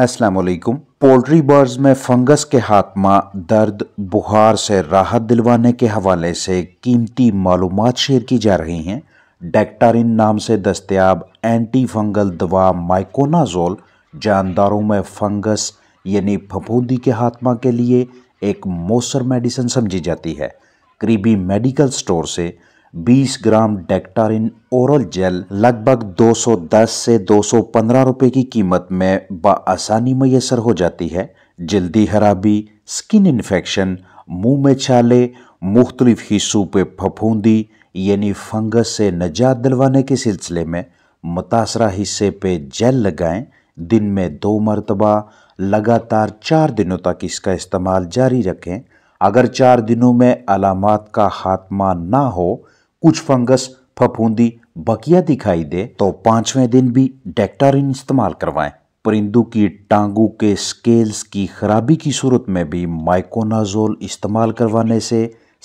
असलकुम poultry birds में fungus के खात्मा दर्द बुखार से राहत दिलवाने के हवाले से कीमती मालूम शेयर की जा रही हैं डेक्टारिन नाम से दस्तियाब एंटी फंगल दवा माइकोनाजोल जानदारों में फंगस यानी फफूंदी के खात्मा के लिए एक मौसर मेडिसिन समझी जाती है करीबी मेडिकल स्टोर से 20 ग्राम डेक्टारिन ओरल जेल लगभग 210 से 215 रुपए की कीमत में बसानी मैसर हो जाती है जल्दी खराबी स्किन इन्फेक्शन मुंह में छाले मुख्तलिफ हिस्सों पे फफूंदी यानी फंगस से नजात दिलवाने के सिलसिले में मुतासरा हिस्से पे जेल लगाएं दिन में दो मरतबा लगातार चार दिनों तक इसका इस्तेमाल जारी रखें अगर चार दिनों में अलामत का खात्मा ना हो कुछ फंगस फफूंदी बकिया दिखाई दे तो पांचवें दिन भी डेक्टारिन इस्तेमाल करवाएं परिंदों की टांगों के स्केल्स की खराबी की सूरत में भी माइकोनाजोल इस्तेमाल करवाने से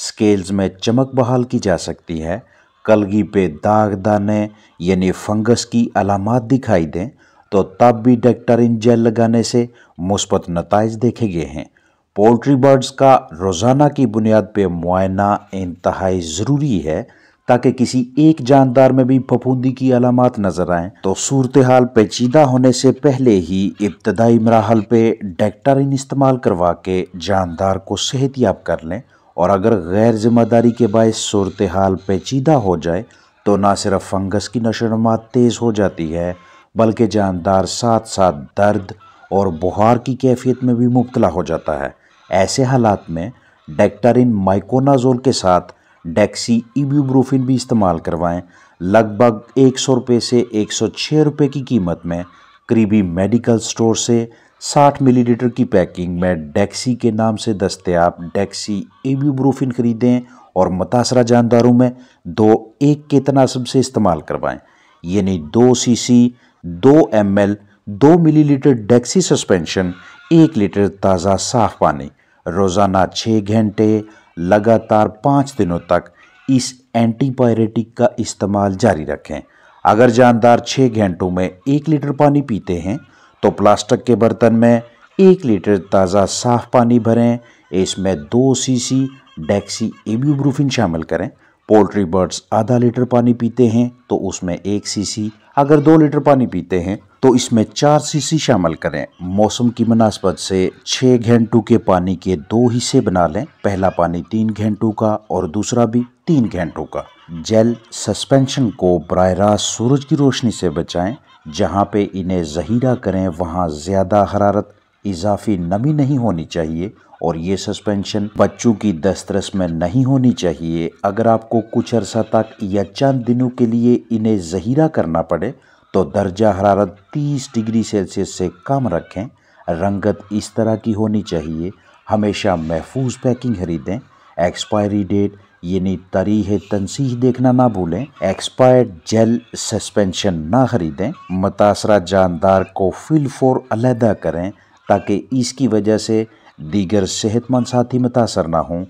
स्केल्स में चमक बहाल की जा सकती है कलगी पे दाग दाने यानी फंगस की अलामत दिखाई दें तो तब भी डेक्टारिन जेल लगाने से मुस्बत नतज देखे गए हैं पोल्ट्री बर्ड्स का रोज़ाना की बुनियाद पर मुआयना इंतहाई ज़रूरी है ताकि किसी एक जानदार में भी फफूंदी की अलामत नजर आए तो सूरत हाल पेचीदा होने से पहले ही इब्तदाई मराहल पे डैक्टारिन इस्तेमाल करवा के जानदार को सेहत याब कर लें और अगर गैर जिम्मेदारी के बायस सूरत हाल पेचीदा हो जाए तो ना सिर्फ फंगस की नशोनुमा तेज़ हो जाती है बल्कि जानदार साथ साथ दर्द और बुहार की कैफियत में भी मुबतला हो जाता है ऐसे हालात में डेक्टारिन माइकोनाजोल के साथ डेक्सी इब्यूब्रोफिन भी इस्तेमाल करवाएं लगभग एक सौ रुपये से एक सौ छः रुपये की कीमत में करीबी मेडिकल स्टोर से 60 मिलीलीटर की पैकिंग में डेक्सी के नाम से दस्तियाब डेक्सी एब्यूब्रोफिन खरीदें और मुतासरा जानदारों में दो एक के तनासब से इस्तेमाल करवाएं यानी दो सीसी, दो एमएल, दो मिलीलीटर डेक्सी सस्पेंशन एक लीटर ताज़ा साफ पानी रोज़ाना छः घंटे लगातार पाँच दिनों तक इस एंटीबायोटिक का इस्तेमाल जारी रखें अगर जानदार छः घंटों में एक लीटर पानी पीते हैं तो प्लास्टिक के बर्तन में एक लीटर ताज़ा साफ पानी भरें इसमें दो सीसी डेक्सी एब्यूब्रूफिन शामिल करें पोल्ट्री बर्ड्स आधा लीटर पानी पीते हैं तो उसमें एक सीसी अगर दो लीटर पानी पीते हैं तो इसमें चार सीसी शामिल करें मौसम की मुनासबत से छः घंटों के पानी के दो हिस्से बना लें पहला पानी तीन घंटों का और दूसरा भी तीन घंटों का जेल सस्पेंशन को बर रास्त सूरज की रोशनी से बचाएं जहां पे इन्हें जहीरा करें वहां ज़्यादा हरारत इजाफी नमी नहीं होनी चाहिए और ये सस्पेंशन बच्चों की दस्तरस में नहीं होनी चाहिए अगर आपको कुछ अरसा तक या चंद दिनों के लिए इन्हें जहीरा करना पड़े तो दर्जा हरारत 30 डिग्री सेल्सियस से कम रखें रंगत इस तरह की होनी चाहिए हमेशा महफूज पैकिंग खरीदें एक्सपायरी डेट यानी तरीह तनसीह देखना ना भूलें एक्सपायर्ड जेल सस्पेंशन ना खरीदें मुतासरा जानदार को फिल फॉर अलहदा करें ताकि इसकी वजह से दीगर सेहतमंद साथी मुतासर ना हों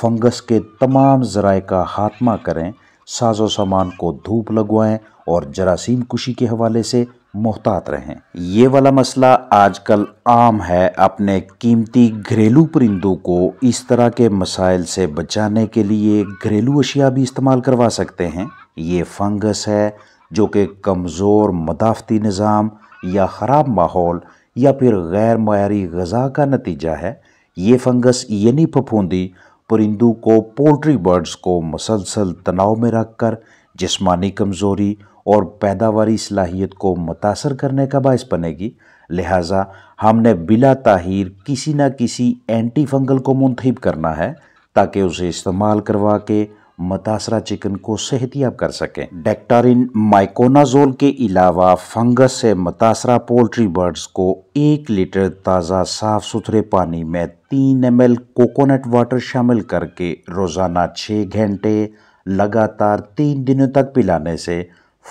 फंगस के तमाम ज़राए का खात्मा करें साजो सामान को धूप लगवाएं और जरासीम कुशी के हवाले से मोहतात रहें ये वाला मसला आजकल आम है अपने कीमती घरेलू परिंदों को इस तरह के मसाइल से बचाने के लिए घरेलू अशिया भी इस्तेमाल करवा सकते हैं ये फंगस है जो कि कमज़ोर मदाफती निज़ाम या ख़राब माहौल या फिर गैर मयारी गज़ा का नतीजा है ये फंगस यानी फफूंदी परिंदू को पोल्ट्री बर्ड्स को मसलसल तनाव में रख कर जिसमानी कमज़ोरी और पैदावारी सलाहियत को मुतासर करने का बायस बनेगी लिहाजा हमने बिला ताहिर किसी न किसी एंटी फंगल को मुंतब करना है ताकि उसे इस्तेमाल करवा के मतासरा चिकन को सेहतियाब कर सकें डेक्टारिन माइकोनाजोल के अलावा फंगस से मतासरा पोल्ट्री बर्ड्स को एक लीटर ताज़ा साफ सुथरे पानी में तीन एम एल कोकोनट वाटर शामिल करके रोज़ाना छः घंटे लगातार तीन दिनों तक पिलाने से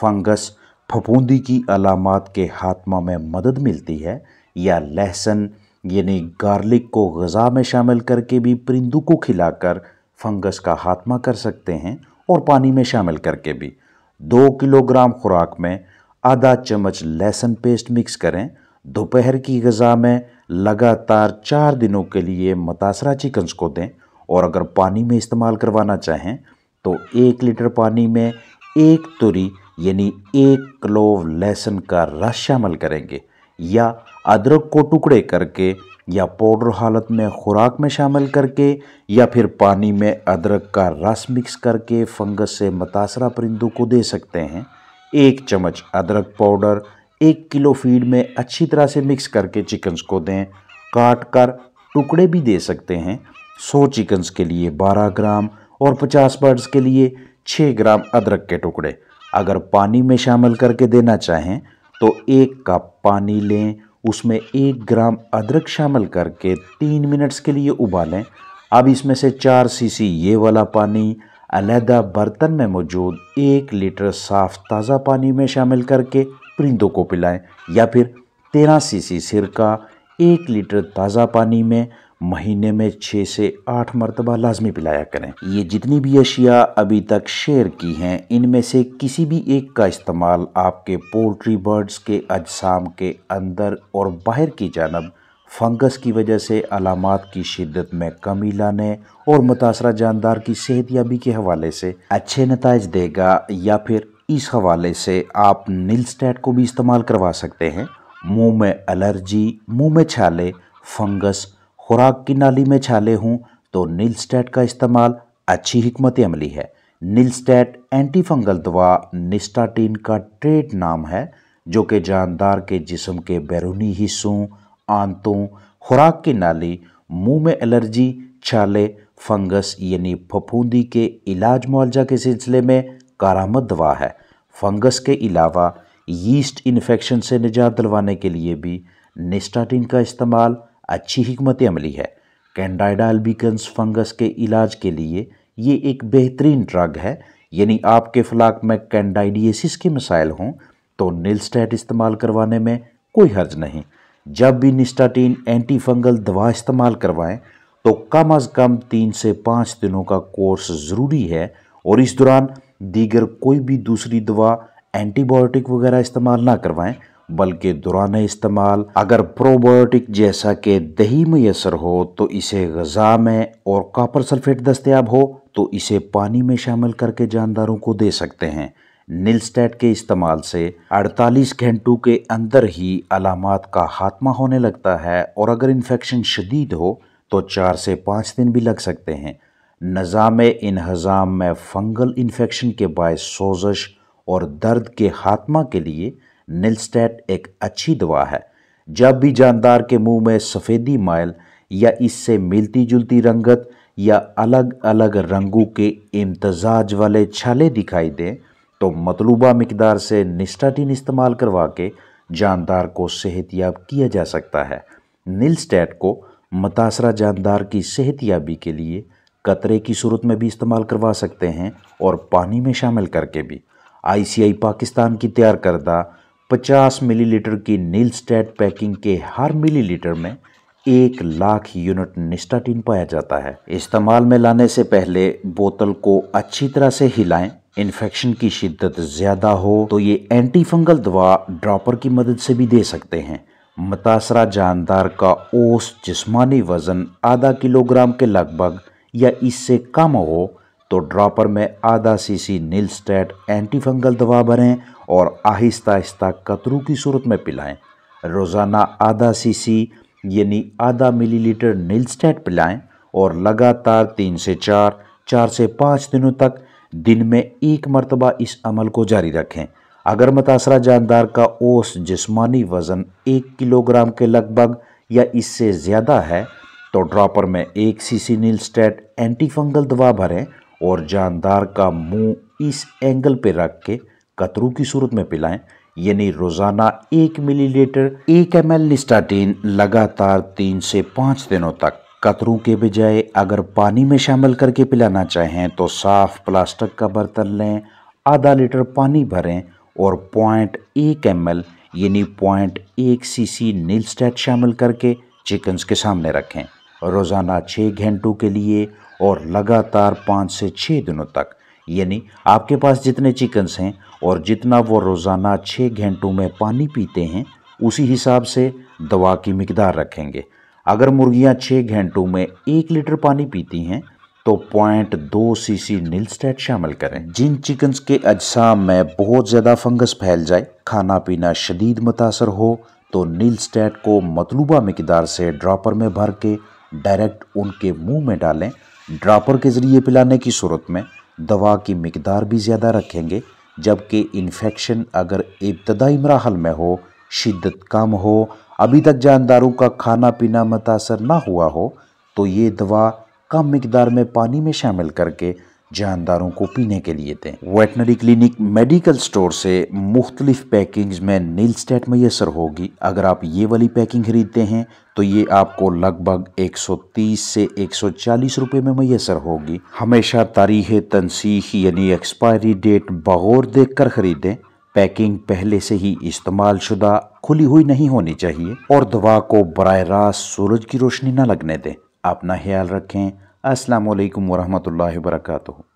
फंगस फफूंदी की अलामत के हाथमा में मदद मिलती है या लहसुन यानी गार्लिक को गज़ा में शामिल करके भी परिंदों को खिलाकर फंगस का खात्मा कर सकते हैं और पानी में शामिल करके भी दो किलोग्राम खुराक में आधा चम्मच लहसुन पेस्ट मिक्स करें दोपहर की गज़ा में लगातार चार दिनों के लिए मतासरा चिकन्स को दें और अगर पानी में इस्तेमाल करवाना चाहें तो एक लीटर पानी में एक तुरी यानी एक क्लोव लहसुन का रस शामिल करेंगे या अदरक को टुकड़े करके या पाउडर हालत में खुराक में शामिल करके या फिर पानी में अदरक का रस मिक्स करके फंगस से मुतासरा परिंदों को दे सकते हैं एक चम्मच अदरक पाउडर एक किलो फीड में अच्छी तरह से मिक्स करके चिकन्स को दें काट कर टुकड़े भी दे सकते हैं 100 चिकन्स के लिए 12 ग्राम और 50 बर्ड्स के लिए 6 ग्राम अदरक के टुकड़े अगर पानी में शामिल करके देना चाहें तो एक कप पानी लें उसमें एक ग्राम अदरक शामिल करके तीन मिनट्स के लिए उबालें अब इसमें से चार सीसी ये वाला पानी अलहदा बर्तन में मौजूद एक लीटर साफ ताज़ा पानी में शामिल करके परिंदों को पिलाएं या फिर तेरह सीसी सिरका एक लीटर ताज़ा पानी में महीने में छः से आठ मरतबा लाजमी पिलाया करें ये जितनी भी अशिया अभी तक शेयर की हैं इनमें से किसी भी एक का इस्तेमाल आपके पोल्ट्री बर्ड्स के अजसाम के अंदर और बाहर की जानब फंगस की वजह से अलामत की शिद्दत में कमी लाने और मुतासर जानदार की सेहत याबी के हवाले से अच्छे नतज देगा या फिर इस हवाले से आप नीलस्टैट को भी इस्तेमाल करवा सकते हैं मुंह में एलर्जी मुंह में छाले फंगस खुराक की नाली में छाले हों तो नीलस्टैट का इस्तेमाल अच्छी हमत अमली है नीलस्टैट एंटी फंगल दवा निस्टाटीन का ट्रेड नाम है जो कि जानदार के जिसम के बैरूनी हिस्सों आंतों खुराक की नाली मुंह में एलर्जी छाले फंगस यानी फफूंदी के इलाज मुआवजा के सिलसिले में कारामद दवा है फंगस के अलावा यीस्ट इन्फेक्शन से निजात दिलवाने के लिए भी निस्टाटिन का इस्तेमाल अच्छी हमत अमली है कैंडाइडा अल्बिकन्स फंगस के इलाज के लिए ये एक बेहतरीन ड्रग है यानी आपके फ्लाक में कैंडाइडिएसिस के मसाइल हों तो नीलस्टैट इस्तेमाल करवाने में कोई हर्ज नहीं जब भी निस्टाटीन एंटी फंगल दवा इस्तेमाल करवाएं तो कम अज़ कम तीन से पाँच दिनों का कोर्स ज़रूरी है और इस दौरान दीगर कोई भी दूसरी दवा एंटीबायोटिक वगैरह इस्तेमाल ना करवाएं बल्कि दुरान इस्तेमाल अगर प्रोबायोटिक जैसा कि दही मैसर हो तो इसे गजा में और कापर सल्फेट दस्तियाब हो तो इसे पानी में शामिल करके जानदारों को दे सकते हैं नीलस्टैट के इस्तेमाल से 48 घंटों के अंदर ही अलामत का खात्मा होने लगता है और अगर इन्फेक्शन शदीद हो तो चार से पाँच दिन भी लग सकते हैं नज़ाम इन्हज़ाम में फंगल इन्फेक्शन के बायस सोजश और दर्द के खात्मा के लिए निलस्टैट एक अच्छी दवा है जब भी जानदार के मुंह में सफ़ेदी माइल या इससे मिलती जुलती रंगत या अलग अलग रंगों के इम्तजाज वाले छाले दिखाई दें तो मतलूबा मकदार से निस्टाटिन इस्तेमाल करवा के जानदार को सेहतियाब किया जा सकता है नीलस्टैट को मतासरा जानदार की सेहतियाबी के लिए कतरे की सूरत में भी इस्तेमाल करवा सकते हैं और पानी में शामिल करके भी आईसीआई पाकिस्तान की तैयार करदा 50 मिलीलीटर की नीलस्टैट पैकिंग के हर मिलीलीटर में एक लाख यूनिट निस्टाटिन पाया जाता है इस्तेमाल में लाने से पहले बोतल को अच्छी तरह से हिलाएं इन्फेक्शन की शिद्दत ज़्यादा हो तो ये एंटीफंगल दवा ड्रॉपर की मदद से भी दे सकते हैं मुतासरा जानदार का ओस जिस्मानी वज़न आधा किलोग्राम के लगभग या इससे कम हो तो ड्रॉपर में आधा CC Nilstat anti fungal दवा भरें और आहिस्ता आहिस्ता कतरू की सूरत में पिलाएं रोज़ाना आधा सीसी यानी आधा मिलीलीटर नील स्टेट पिलाएं और लगातार तीन से चार चार से पाँच दिनों तक दिन में एक मरतबा इस अमल को जारी रखें अगर मुतासरा जानदार का ओस जिस्मानी वज़न एक किलोग्राम के लगभग या इससे ज़्यादा है तो ड्रॉपर में एक CC Nilstat anti fungal दवा भरें और जानदार का मुंह इस एंगल पर रख के कतरू की सूरत में पिलाएं यानी रोज़ाना एक मिलीलीटर एक एम एल निस्टाटीन लगातार तीन से पाँच दिनों तक कतरू के बजाय अगर पानी में शामिल करके पिलाना चाहें तो साफ़ प्लास्टिक का बर्तन लें आधा लीटर पानी भरें और पॉइंट एक एम एल यानी पॉइंट एक सी सी नील स्टैट शामिल करके चिकन्स के सामने रखें रोज़ाना छः घंटों के लिए और लगातार पाँच से छः दिनों तक यानी आपके पास जितने चिकन्स हैं और जितना वो रोज़ाना छः घंटों में पानी पीते हैं उसी हिसाब से दवा की मकदार रखेंगे अगर मुर्गियाँ छः घंटों में एक लीटर पानी पीती हैं तो पॉइंट दो सी सी नीलस्टेट शामिल करें जिन चिकन्स के अजसा में बहुत ज़्यादा फंगस फैल जाए खाना पीना शदीद मुतासर हो तो नीलस्टेट को मतलूबा मकदार से ड्रॉपर में भर के डायरेक्ट उनके मुंह में डालें ड्रापर के ज़रिए पिलाने की सूरत में दवा की मकदार भी ज़्यादा रखेंगे जबकि इन्फेक्शन अगर इब्तदाई मराहल में हो शिद्दत कम हो अभी तक जानदारों का खाना पीना मुतासर ना हुआ हो तो ये दवा कम मकदार में पानी में शामिल करके जानदारों को पीने के लिए दें वेटनरी क्लिनिक मेडिकल स्टोर से मुख्तलिफ पैकिंग्स में नील स्टेट मैसर होगी अगर आप ये वाली पैकिंग खरीदते हैं तो ये आपको लगभग 130 से 140 रुपए में मैसर होगी हमेशा तारीख तनसीख यानी एक्सपायरी डेट बगौर देख कर खरीदें पैकिंग पहले से ही इस्तेमाल शुदा खुली हुई नहीं होनी चाहिए और दवा को बर रास्त सूरज की रोशनी न लगने दें अपना ख्याल रखें अस्सलाम वालेकुम वरहमतुल्लाहि